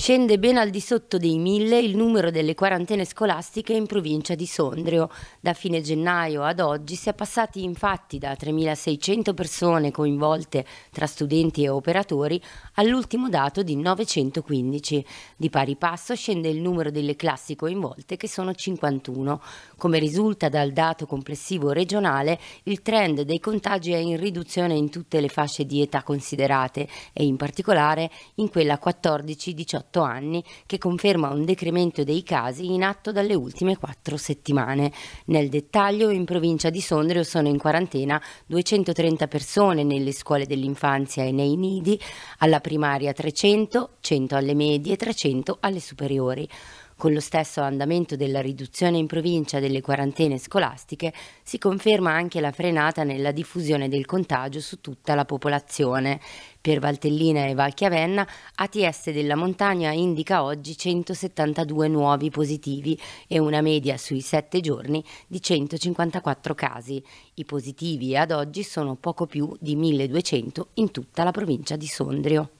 Scende ben al di sotto dei mille il numero delle quarantene scolastiche in provincia di Sondrio. Da fine gennaio ad oggi si è passati infatti da 3.600 persone coinvolte tra studenti e operatori all'ultimo dato di 915. Di pari passo scende il numero delle classi coinvolte che sono 51. Come risulta dal dato complessivo regionale, il trend dei contagi è in riduzione in tutte le fasce di età considerate e in particolare in quella 14-18 18 anni che conferma un decremento dei casi in atto dalle ultime quattro settimane. Nel dettaglio in provincia di Sondrio sono in quarantena 230 persone nelle scuole dell'infanzia e nei nidi, alla primaria 300, 100 alle medie, e 300 alle superiori. Con lo stesso andamento della riduzione in provincia delle quarantene scolastiche si conferma anche la frenata nella diffusione del contagio su tutta la popolazione. Per Valtellina e Valchiavenna, ATS della Montagna indica oggi 172 nuovi positivi e una media sui 7 giorni di 154 casi. I positivi ad oggi sono poco più di 1200 in tutta la provincia di Sondrio.